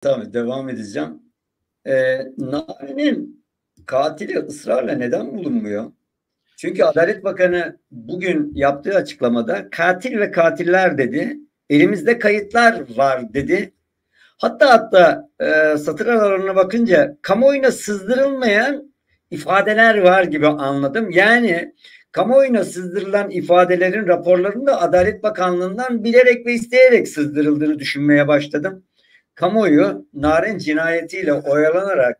Tabii devam edeceğim. Ee, Nari'nin katili ısrarla neden bulunmuyor? Çünkü Adalet Bakanı bugün yaptığı açıklamada katil ve katiller dedi. Elimizde kayıtlar var dedi. Hatta hatta e, satır aralarına bakınca kamuoyuna sızdırılmayan ifadeler var gibi anladım. Yani kamuoyuna sızdırılan ifadelerin raporlarında Adalet Bakanlığı'ndan bilerek ve isteyerek sızdırıldığını düşünmeye başladım kamuoyu narin cinayetiyle oyalanarak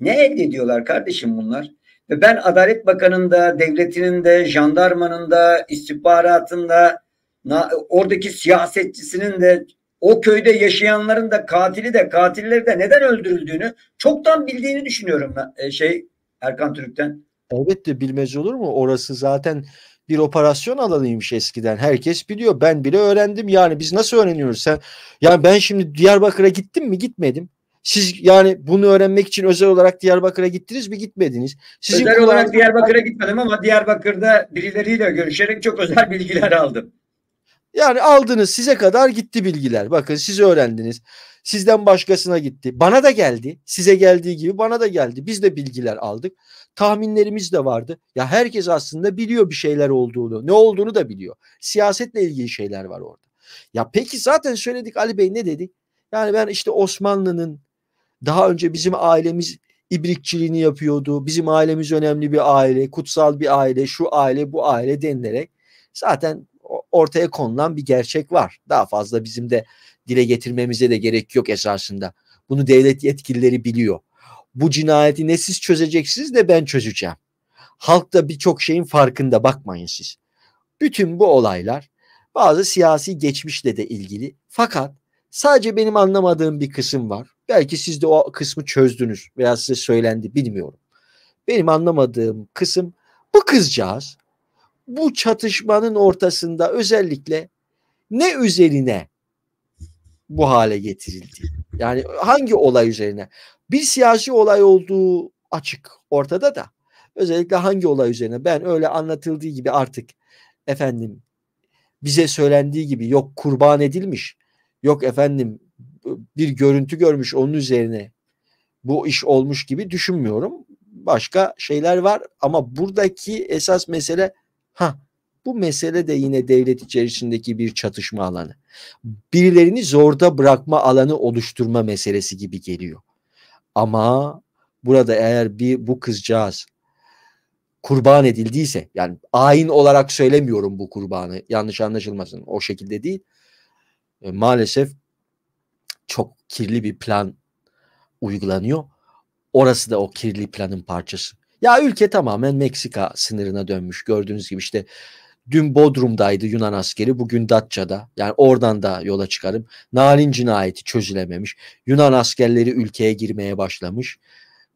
ne elde ediyorlar kardeşim bunlar? Ve ben Adalet bakanında, devletinin de, jandarmanın da, istihbaratında, oradaki siyasetçisinin de, o köyde yaşayanların da katili de katilleri de neden öldürüldüğünü çoktan bildiğini düşünüyorum ben, e, şey Erkan Türk'ten. Elbette bilmez olur mu? Orası zaten bir operasyon alanıymış eskiden. Herkes biliyor. Ben bile öğrendim yani. Biz nasıl öğreniyoruz? Sen yani ben şimdi Diyarbakır'a gittim mi? Gitmedim. Siz yani bunu öğrenmek için özel olarak Diyarbakır'a gittiniz mi gitmediniz? Sizin özel olarak Diyarbakır'a gitmedim ama Diyarbakır'da birileriyle görüşerek çok özel bilgiler aldım. Yani aldınız size kadar gitti bilgiler. Bakın siz öğrendiniz. Sizden başkasına gitti. Bana da geldi. Size geldiği gibi bana da geldi. Biz de bilgiler aldık. Tahminlerimiz de vardı. Ya herkes aslında biliyor bir şeyler olduğunu. Ne olduğunu da biliyor. Siyasetle ilgili şeyler var orada. Ya peki zaten söyledik Ali Bey ne dedi? Yani ben işte Osmanlı'nın daha önce bizim ailemiz ibrikçiliğini yapıyordu. Bizim ailemiz önemli bir aile, kutsal bir aile, şu aile, bu aile denilerek zaten ortaya konulan bir gerçek var. Daha fazla bizim de dile getirmemize de gerek yok esasında. Bunu devlet yetkilileri biliyor. Bu cinayeti ne siz çözeceksiniz de ben çözeceğim. Halk da birçok şeyin farkında bakmayın siz. Bütün bu olaylar bazı siyasi geçmişle de ilgili. Fakat sadece benim anlamadığım bir kısım var. Belki siz de o kısmı çözdünüz veya size söylendi bilmiyorum. Benim anlamadığım kısım bu kızcağız bu çatışmanın ortasında özellikle ne üzerine bu hale getirildi? Yani hangi olay üzerine? Bir siyasi olay olduğu açık ortada da özellikle hangi olay üzerine? Ben öyle anlatıldığı gibi artık efendim bize söylendiği gibi yok kurban edilmiş, yok efendim bir görüntü görmüş onun üzerine bu iş olmuş gibi düşünmüyorum. Başka şeyler var ama buradaki esas mesele Ha bu mesele de yine devlet içerisindeki bir çatışma alanı. Birilerini zorda bırakma alanı oluşturma meselesi gibi geliyor. Ama burada eğer bir bu kızcağız kurban edildiyse yani ayin olarak söylemiyorum bu kurbanı yanlış anlaşılmasın o şekilde değil. E, maalesef çok kirli bir plan uygulanıyor. Orası da o kirli planın parçası. Ya ülke tamamen Meksika sınırına dönmüş. Gördüğünüz gibi işte dün Bodrum'daydı Yunan askeri bugün Datça'da. Yani oradan da yola çıkarım. Narin cinayeti çözülememiş. Yunan askerleri ülkeye girmeye başlamış.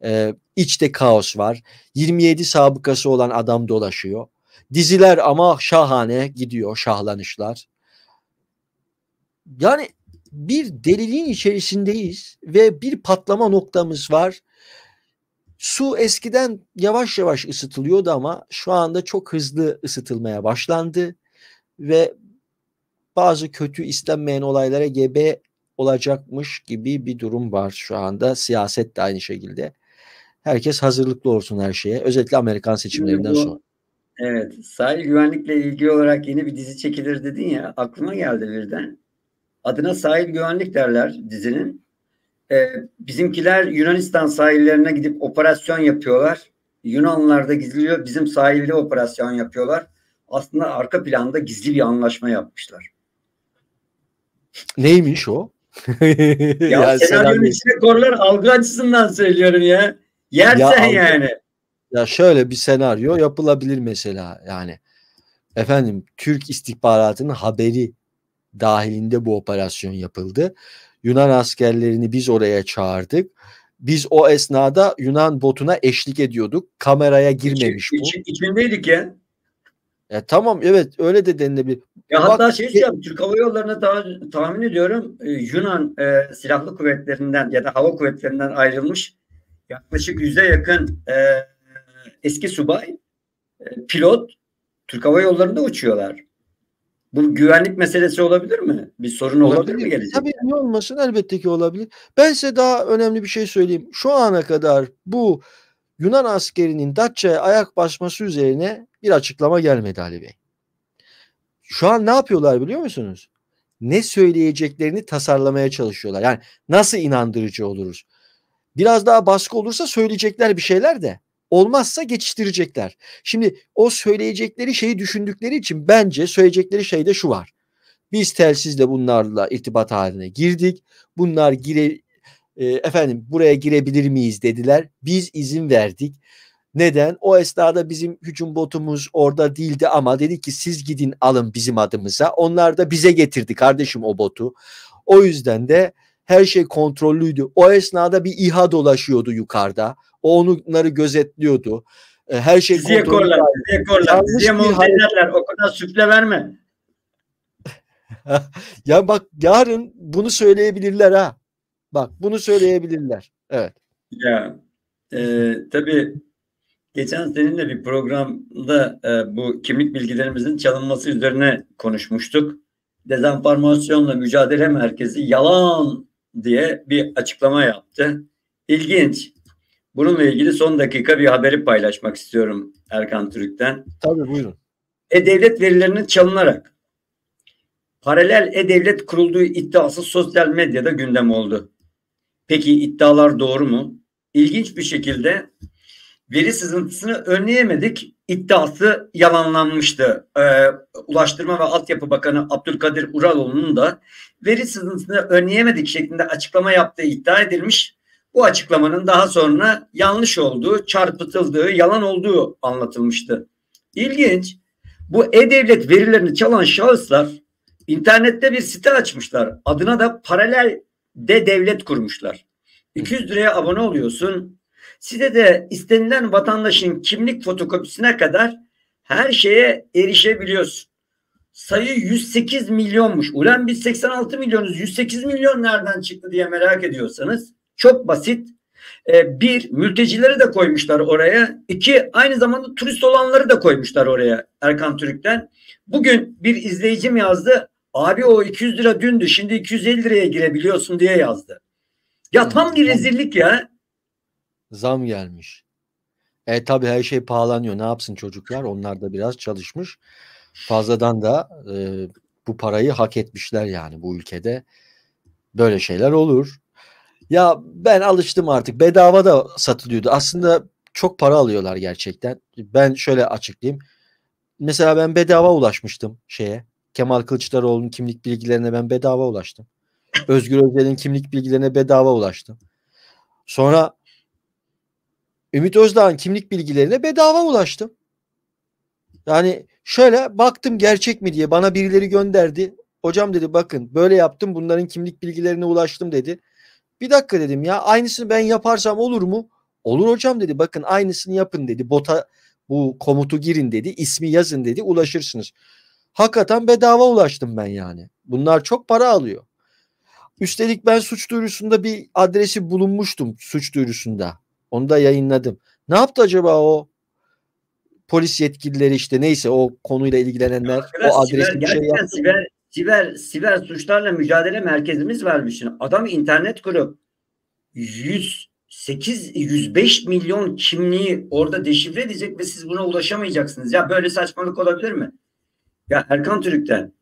Ee, içte kaos var. 27 sabıkası olan adam dolaşıyor. Diziler ama şahane gidiyor şahlanışlar. Yani bir deliliğin içerisindeyiz ve bir patlama noktamız var Su eskiden yavaş yavaş ısıtılıyordu ama şu anda çok hızlı ısıtılmaya başlandı ve bazı kötü istenmeyen olaylara gebe olacakmış gibi bir durum var şu anda. Siyaset de aynı şekilde. Herkes hazırlıklı olsun her şeye. Özellikle Amerikan seçimlerinden sonra. Evet. Sahil güvenlikle ilgili olarak yeni bir dizi çekilir dedin ya. Aklıma geldi birden. Adına sahil güvenlik derler dizinin. E, bizimkiler Yunanistan sahillerine gidip operasyon yapıyorlar. Yunanlarda gizliliyor. Bizim sahilde operasyon yapıyorlar. Aslında arka planda gizli bir anlaşma yapmışlar. Neymiş o? ya yani senaryonun içine korlar algı açısından söylüyorum ya. Yersen ya, yani. Ya şöyle bir senaryo yapılabilir mesela yani. Efendim Türk istihbaratının haberi dahilinde bu operasyon yapıldı Yunan askerlerini biz oraya çağırdık. Biz o esnada Yunan botuna eşlik ediyorduk. Kameraya girmemiş İç, bu. İçindeydik ya. Ya e, tamam evet öyle de denilebilir. Ya Bak, hatta şey diyeceğim e- Türk Hava Yolları'na daha tahmin ediyorum e, Yunan e, silahlı kuvvetlerinden ya da hava kuvvetlerinden ayrılmış yaklaşık yüze yakın e, eski subay, e, pilot Türk Hava Yolları'nda uçuyorlar. Bu güvenlik meselesi olabilir mi? Bir sorun olabilir, olabilir mi gelecekte? Tabii niye olmasın elbette ki olabilir. Ben size daha önemli bir şey söyleyeyim. Şu ana kadar bu Yunan askerinin Datça'ya ayak basması üzerine bir açıklama gelmedi Ali Bey. Şu an ne yapıyorlar biliyor musunuz? Ne söyleyeceklerini tasarlamaya çalışıyorlar. Yani nasıl inandırıcı oluruz? Biraz daha baskı olursa söyleyecekler bir şeyler de. Olmazsa geçiştirecekler. Şimdi o söyleyecekleri şeyi düşündükleri için bence söyleyecekleri şey de şu var. Biz telsizle bunlarla irtibat haline girdik. Bunlar gire e, efendim buraya girebilir miyiz dediler. Biz izin verdik. Neden? O esnada bizim hücum botumuz orada değildi ama dedi ki siz gidin alın bizim adımıza. Onlar da bize getirdi kardeşim o botu. O yüzden de her şey kontrollüydü. O esnada bir İHA dolaşıyordu yukarıda. O onları gözetliyordu. E, her şey Bizi korlar, bizi korlar. Bizi montajlarlar. O kadar süfle verme. ya bak yarın bunu söyleyebilirler ha. Bak bunu söyleyebilirler. Evet. Ya e, tabii geçen seninle bir programda e, bu kimlik bilgilerimizin çalınması üzerine konuşmuştuk. Dezenformasyonla mücadele merkezi yalan diye bir açıklama yaptı. İlginç. Bununla ilgili son dakika bir haberi paylaşmak istiyorum Erkan Türk'ten. Tabii buyurun. E-Devlet verilerinin çalınarak paralel E-Devlet kurulduğu iddiası sosyal medyada gündem oldu. Peki iddialar doğru mu? İlginç bir şekilde veri sızıntısını önleyemedik iddiası yalanlanmıştı. Ee, Ulaştırma ve Altyapı Bakanı Abdülkadir Uraloğlu'nun da veri sızıntısını önleyemedik şeklinde açıklama yaptığı iddia edilmiş. Bu açıklamanın daha sonra yanlış olduğu, çarpıtıldığı, yalan olduğu anlatılmıştı. İlginç, bu e-devlet verilerini çalan şahıslar internette bir site açmışlar. Adına da paralel de devlet kurmuşlar. 200 liraya abone oluyorsun, Size de istenilen vatandaşın kimlik fotokopisine kadar her şeye erişebiliyorsun. Sayı 108 milyonmuş. Ulan biz 86 milyonuz. 108 milyon nereden çıktı diye merak ediyorsanız çok basit. Ee, bir, mültecileri de koymuşlar oraya. İki, aynı zamanda turist olanları da koymuşlar oraya Erkan Türk'ten. Bugün bir izleyicim yazdı. Abi o 200 lira dündü şimdi 250 liraya girebiliyorsun diye yazdı. Ya tam bir rezillik ya zam gelmiş. E tabi her şey pahalanıyor. Ne yapsın çocuklar? Onlar da biraz çalışmış. Fazladan da e, bu parayı hak etmişler yani bu ülkede. Böyle şeyler olur. Ya ben alıştım artık. Bedava da satılıyordu. Aslında çok para alıyorlar gerçekten. Ben şöyle açıklayayım. Mesela ben bedava ulaşmıştım şeye. Kemal Kılıçdaroğlu'nun kimlik bilgilerine ben bedava ulaştım. Özgür Özel'in kimlik bilgilerine bedava ulaştım. Sonra Ümit Özdağ'ın kimlik bilgilerine bedava ulaştım. Yani şöyle baktım gerçek mi diye bana birileri gönderdi. Hocam dedi bakın böyle yaptım bunların kimlik bilgilerine ulaştım dedi. Bir dakika dedim ya aynısını ben yaparsam olur mu? Olur hocam dedi bakın aynısını yapın dedi. Bota bu komutu girin dedi ismi yazın dedi ulaşırsınız. Hakikaten bedava ulaştım ben yani. Bunlar çok para alıyor. Üstelik ben suç duyurusunda bir adresi bulunmuştum suç duyurusunda. Onu da yayınladım. Ne yaptı acaba o polis yetkilileri işte neyse o konuyla ilgilenenler ya, o adresli bir şey yaptı. Siber, siber, siber suçlarla mücadele merkezimiz varmış. adam internet kurup 108 105 milyon kimliği orada deşifre edecek ve siz buna ulaşamayacaksınız. Ya böyle saçmalık olabilir mi? Ya Erkan Türk'ten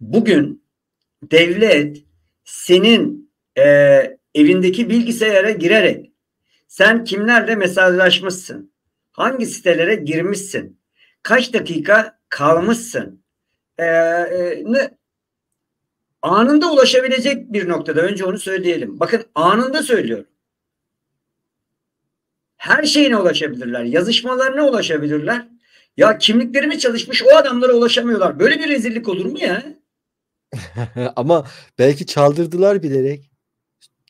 bugün devlet senin e, evindeki bilgisayara girerek sen kimlerle mesajlaşmışsın? Hangi sitelere girmişsin? Kaç dakika kalmışsın? Ee, e, anında ulaşabilecek bir noktada önce onu söyleyelim. Bakın anında söylüyorum. Her şeyine ulaşabilirler. Yazışmalarına ulaşabilirler. Ya kimliklerime çalışmış o adamlara ulaşamıyorlar. Böyle bir rezillik olur mu ya? Ama belki çaldırdılar bilerek.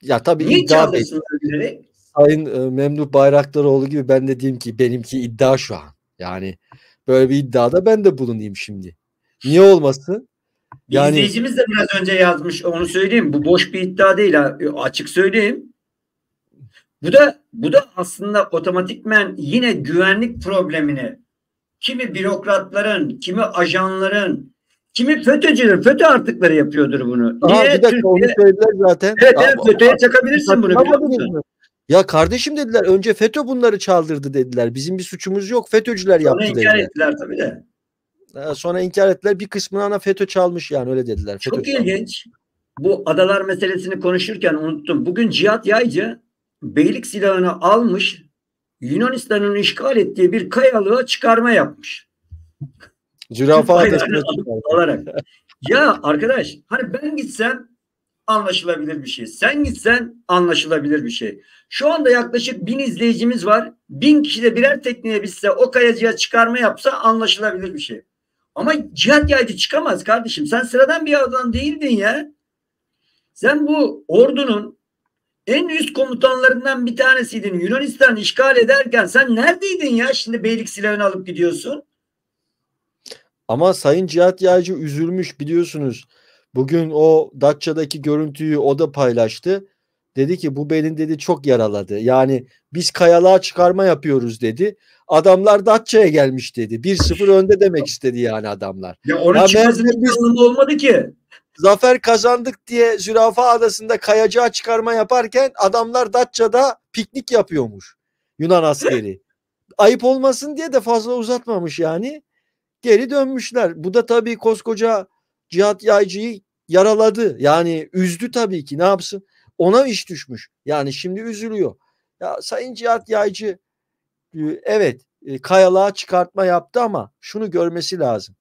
Ya tabii Niye iddia bilerek? Sayın e, Memduh Bayraktaroğlu gibi ben de diyeyim ki benimki iddia şu an. Yani böyle bir iddiada ben de bulunayım şimdi. Niye olmasın? Yani... İzleyicimiz de biraz önce yazmış onu söyleyeyim. Bu boş bir iddia değil e, açık söyleyeyim. Bu da bu da aslında otomatikmen yine güvenlik problemini kimi bürokratların, kimi ajanların, kimi FETÖ'cüler, FETÖ artıkları yapıyordur bunu. Aha, Niye? bir dakika onu söylediler zaten. Evet, evet FETÖ'ye çakabilirsin bunu biliyor musun? Ya kardeşim dediler önce FETÖ bunları çaldırdı dediler. Bizim bir suçumuz yok. FETÖ'cüler yaptı dediler. Sonra inkar dediler. ettiler tabii de. sonra inkar ettiler. Bir kısmını ana FETÖ çalmış yani öyle dediler. FETÖ Çok çalmış. ilginç. Bu adalar meselesini konuşurken unuttum. Bugün Cihat Yaycı beylik silahını almış Yunanistan'ın işgal ettiği bir kayalığa çıkarma yapmış. Zürafa adasına ya arkadaş hani ben gitsem anlaşılabilir bir şey. Sen gitsen anlaşılabilir bir şey. Şu anda yaklaşık bin izleyicimiz var. Bin kişi de birer tekneye bitse o kayacıya çıkarma yapsa anlaşılabilir bir şey. Ama cihat yaycı çıkamaz kardeşim. Sen sıradan bir adam değildin ya. Sen bu ordunun en üst komutanlarından bir tanesiydin. Yunanistan işgal ederken sen neredeydin ya? Şimdi beylik silahını alıp gidiyorsun. Ama Sayın Cihat Yaycı üzülmüş biliyorsunuz. Bugün o Datça'daki görüntüyü o da paylaştı. Dedi ki bu beni dedi çok yaraladı. Yani biz kayalığa çıkarma yapıyoruz dedi. Adamlar Datça'ya gelmiş dedi. 1-0 önde demek istedi yani adamlar. Ya oraya ya çıkmasının biz... olmadı ki. Zafer kazandık diye Zürafa Adası'nda kayacağı çıkarma yaparken adamlar Datça'da piknik yapıyormuş. Yunan askeri. Ayıp olmasın diye de fazla uzatmamış yani. Geri dönmüşler. Bu da tabii koskoca Cihat Yaycı'yı yaraladı. Yani üzdü tabii ki ne yapsın? Ona iş düşmüş. Yani şimdi üzülüyor. Ya Sayın Cihat Yaycı e, evet e, kayalığa çıkartma yaptı ama şunu görmesi lazım.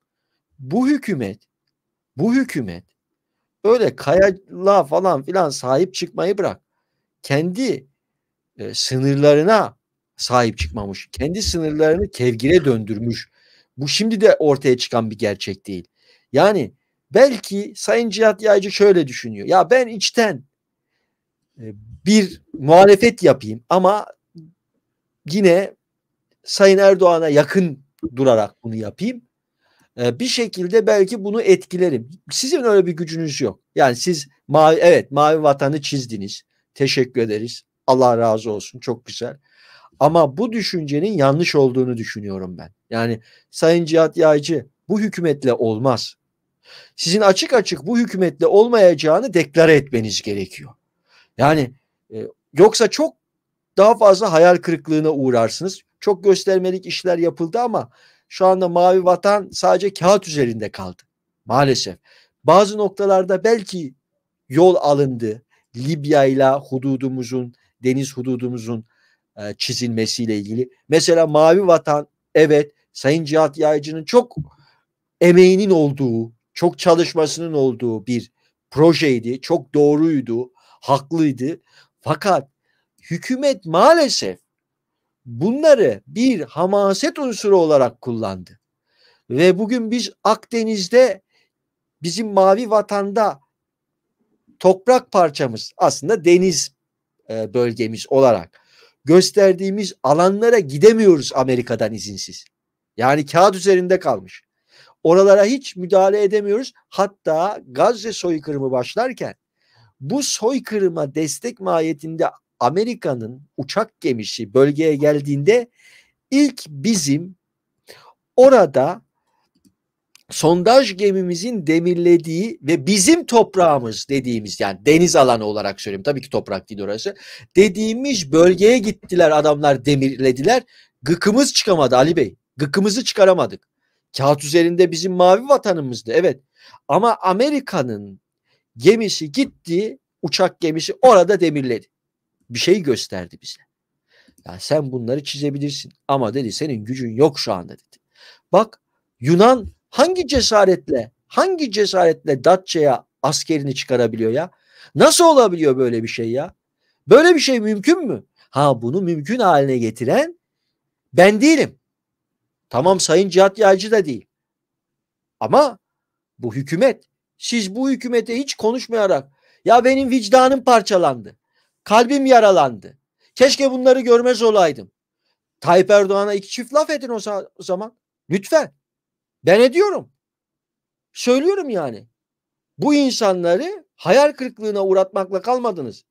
Bu hükümet bu hükümet öyle kayalığa falan filan sahip çıkmayı bırak. Kendi e, sınırlarına sahip çıkmamış. Kendi sınırlarını kevgire döndürmüş. Bu şimdi de ortaya çıkan bir gerçek değil. Yani Belki Sayın Cihat Yaycı şöyle düşünüyor. Ya ben içten e, bir muhalefet yapayım ama yine Sayın Erdoğan'a yakın durarak bunu yapayım. E, bir şekilde belki bunu etkilerim. Sizin öyle bir gücünüz yok. Yani siz mavi evet mavi vatanı çizdiniz. Teşekkür ederiz. Allah razı olsun. Çok güzel. Ama bu düşüncenin yanlış olduğunu düşünüyorum ben. Yani Sayın Cihat Yaycı bu hükümetle olmaz sizin açık açık bu hükümetle olmayacağını deklare etmeniz gerekiyor. Yani e, yoksa çok daha fazla hayal kırıklığına uğrarsınız. Çok göstermelik işler yapıldı ama şu anda mavi vatan sadece kağıt üzerinde kaldı maalesef. Bazı noktalarda belki yol alındı. Libya ile hududumuzun, deniz hududumuzun e, çizilmesiyle ilgili. Mesela mavi vatan evet Sayın Cihat Yaycı'nın çok emeğinin olduğu çok çalışmasının olduğu bir projeydi. Çok doğruydu, haklıydı. Fakat hükümet maalesef bunları bir hamaset unsuru olarak kullandı. Ve bugün biz Akdeniz'de bizim mavi vatanda toprak parçamız aslında deniz e, bölgemiz olarak gösterdiğimiz alanlara gidemiyoruz Amerika'dan izinsiz. Yani kağıt üzerinde kalmış. Oralara hiç müdahale edemiyoruz. Hatta Gazze soykırımı başlarken bu soykırıma destek mahiyetinde Amerika'nın uçak gemisi bölgeye geldiğinde ilk bizim orada sondaj gemimizin demirlediği ve bizim toprağımız dediğimiz yani deniz alanı olarak söyleyeyim tabii ki toprak değil orası dediğimiz bölgeye gittiler adamlar demirlediler gıkımız çıkamadı Ali Bey gıkımızı çıkaramadık Kağıt üzerinde bizim mavi vatanımızdı evet. Ama Amerika'nın gemisi gitti uçak gemisi orada demirledi. Bir şey gösterdi bize. Ya sen bunları çizebilirsin ama dedi senin gücün yok şu anda dedi. Bak Yunan hangi cesaretle hangi cesaretle Datça'ya askerini çıkarabiliyor ya? Nasıl olabiliyor böyle bir şey ya? Böyle bir şey mümkün mü? Ha bunu mümkün haline getiren ben değilim. Tamam Sayın Cihat Yaycı da değil. Ama bu hükümet siz bu hükümete hiç konuşmayarak ya benim vicdanım parçalandı. Kalbim yaralandı. Keşke bunları görmez olaydım. Tayyip Erdoğan'a iki çift laf edin o zaman. Lütfen. Ben ediyorum. Söylüyorum yani. Bu insanları hayal kırıklığına uğratmakla kalmadınız.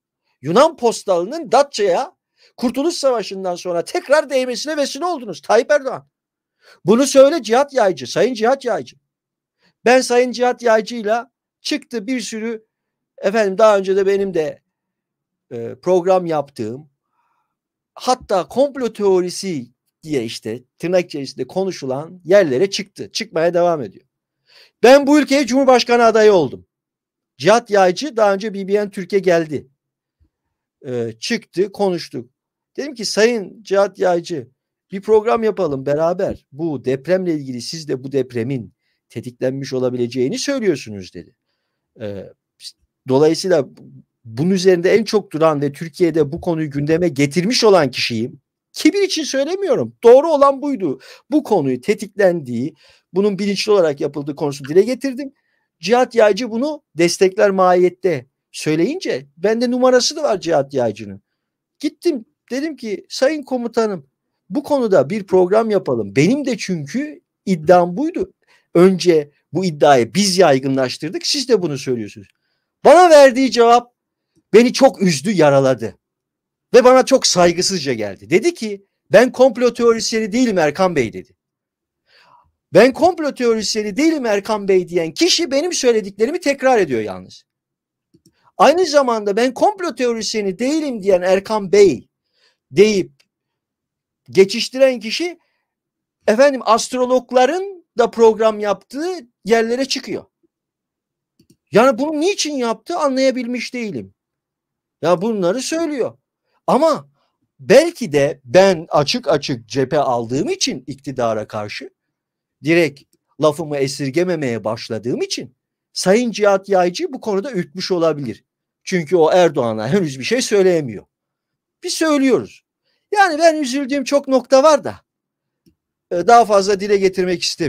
Yunan postalının Datça'ya Kurtuluş Savaşı'ndan sonra tekrar değmesine vesile oldunuz Tayyip Erdoğan. Bunu söyle Cihat Yaycı, Sayın Cihat Yaycı. Ben Sayın Cihat Yaycı'yla çıktı bir sürü efendim daha önce de benim de e, program yaptığım hatta komplo teorisi diye işte tırnak içerisinde konuşulan yerlere çıktı. Çıkmaya devam ediyor. Ben bu ülkeye Cumhurbaşkanı adayı oldum. Cihat Yaycı daha önce BBN Türkiye geldi. E, çıktı konuştuk. Dedim ki Sayın Cihat Yaycı bir program yapalım beraber. Bu depremle ilgili siz de bu depremin tetiklenmiş olabileceğini söylüyorsunuz dedi. E, dolayısıyla bunun üzerinde en çok duran ve Türkiye'de bu konuyu gündeme getirmiş olan kişiyim. Kibir için söylemiyorum. Doğru olan buydu. Bu konuyu tetiklendiği, bunun bilinçli olarak yapıldığı konusunu dile getirdim. Cihat Yaycı bunu destekler mahiyette söyleyince bende numarası da var Cihat Yaycı'nın. Gittim dedim ki sayın komutanım bu konuda bir program yapalım. Benim de çünkü iddiam buydu. Önce bu iddiayı biz yaygınlaştırdık. Siz de bunu söylüyorsunuz. Bana verdiği cevap beni çok üzdü, yaraladı. Ve bana çok saygısızca geldi. Dedi ki ben komplo teorisyeni değilim Erkan Bey dedi. Ben komplo teorisyeni değilim Erkan Bey diyen kişi benim söylediklerimi tekrar ediyor yalnız. Aynı zamanda ben komplo teorisyeni değilim diyen Erkan Bey deyip geçiştiren kişi efendim astrologların da program yaptığı yerlere çıkıyor. Yani bunu niçin yaptı anlayabilmiş değilim. Ya bunları söylüyor. Ama belki de ben açık açık cephe aldığım için iktidara karşı direkt lafımı esirgememeye başladığım için Sayın Cihat Yaycı bu konuda ürkmüş olabilir. Çünkü o Erdoğan'a henüz bir şey söyleyemiyor. Biz söylüyoruz. Yani ben üzüldüğüm çok nokta var da e, daha fazla dile getirmek istemiyorum.